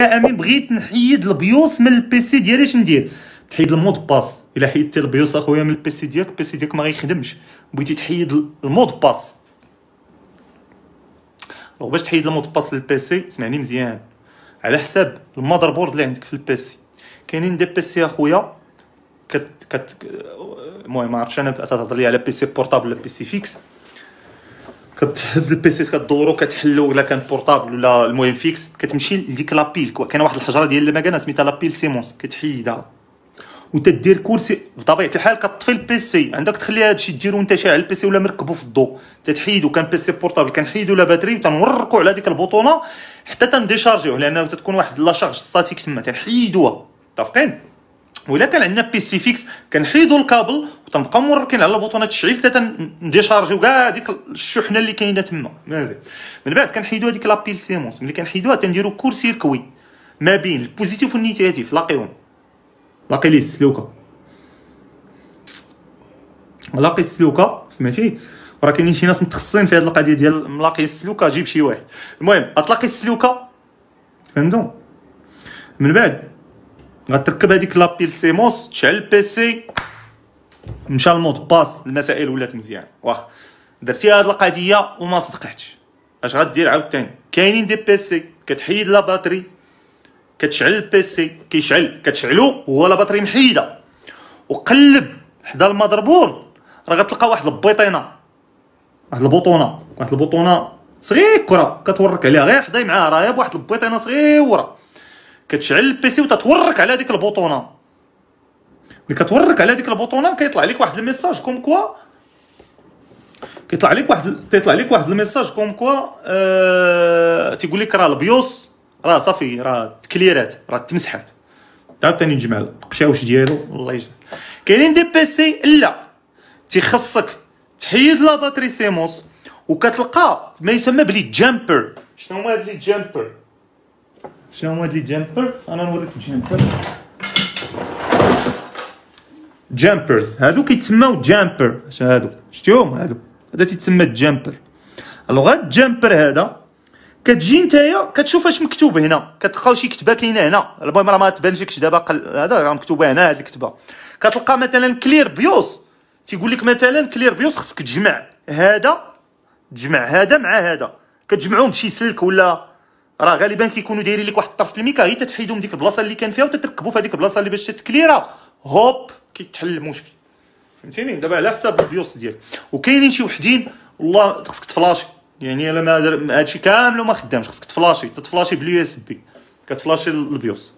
امين بغيت نحيد البيوس من البيسي ديالي اش ندير تحيد المود باس الا حيدتي البيوس اخويا من البيسي ديالك البيسي ديالك ما غيخدمش بغيتي تحيد المود باس دونك باش تحيد المود باس للبيسي سمعني مزيان على حساب المادر بورد اللي عندك في البيسي كاينين دي بيسي اخويا كت كت المهم ما عرفتش انا تهضر لي على بيسي بورتابل ولا بيسي فيكس كتهز البيسي كدورو كتحلو الا كان بورطابل ولا المهم فيكس كتمشي لديك لابيل كاين واحد الحجره ديال المكان سميتها لابيل سيمونس كتحيدها وتدير كرسي بطبيعه الحال كطفي البيسي عندك تخلي هادشي ديرو انت شاعل البيسي ولا مركبو في الضو تتحيدو كان بيسي بورطابل كنحيدو لا باتري وتنوركو على ديك البوطونه حتى تنديشارجيوه لانه تتكون واحد لا شارج ستاتيك تما تنحيدوها متفقين ولا كان عندنا بي سي فيكس كنحيدوا الكابل وتنبقاو موركين على البوطونات التشعيل حتى نديشارجيو كاع ديك الشحنه اللي كاينه تما من بعد كنحيدوا هذيك لابيل سيمونس ملي كنحيدوها تنديروا كور سيركوي ما بين البوزيتيف والنيجاتيف لاقيهم لاقي ليه السلوكه لاقي السلوكه سمعتي راه كاينين شي ناس متخصصين في هذه القضيه ديال ملاقي السلوكه جيب شي واحد المهم غتلاقي السلوكه فهمتوا من بعد غتركب هذيك لابيل سيمونس تشعل البيسي مشى المود باس المسائل ولات مزيان واخ درتي هاد القضيه وما صدقتش اش غدير عاوتاني كاينين دي بيسي كتحيد لا باتري كتشعل البيسي كيشعل كتشعلو هو لا باتري محيده وقلب حدا المذر بورد راه غتلقى واحد البيطينه واحد البطونه واحد البطونه صغيره كره كتورك عليها غير حدا معاها راه بواحد البيطينه صغيره كتشعل البيسي وتتورك على هذيك البوطونه ملي كتورك على هذيك البوطونه كيطلع لك واحد الميساج كوم كوا كيطلع لك واحد كيطلع لك واحد الميساج كوم كوا أه... تيقول لك راه البيوس راه صافي راه تكليرات راه تمسحات ثاني نجمع القشاوش ديالو الله يجزاه كاينين دي بيسي لا تيخصك تحيد لا باتري سيمونس وكتلقى ما يسمى بلي جامبر شنو هما هاد لي جامبر شنو هما هاد لي جامبر انا نوريك جامبر جامبرز هادو كيتسماو جامبر اش هادو شتيهم هادو هذا تيتسمى جامبر الوغ هاد الجامبر هذا كتجي نتايا كتشوف اش مكتوب هنا كتلقاو شي كتبه كاينه هنا المهم راه ما تبانش لكش دابا هذا راه مكتوبه هنا هاد الكتبه كتلقى مثلا كلير بيوس تيقول لك مثلا كلير بيوس خصك تجمع هذا تجمع هذا مع هذا كتجمعهم بشي سلك ولا راه غالبا كيكونوا دايرين لك واحد الطرف في الميكا غير تتحيدو من ديك البلاصه اللي كان فيها وتتركبوا في هذيك البلاصه اللي باش تتكليره هوب كيتحل المشكل فهمتيني دابا على حساب البيوس ديالك وكاينين شي وحدين والله خصك تفلاشي يعني الا ما هادشي كامل وما خدامش خصك تفلاشي تتفلاشي باليو اس بي كتفلاشي البيوس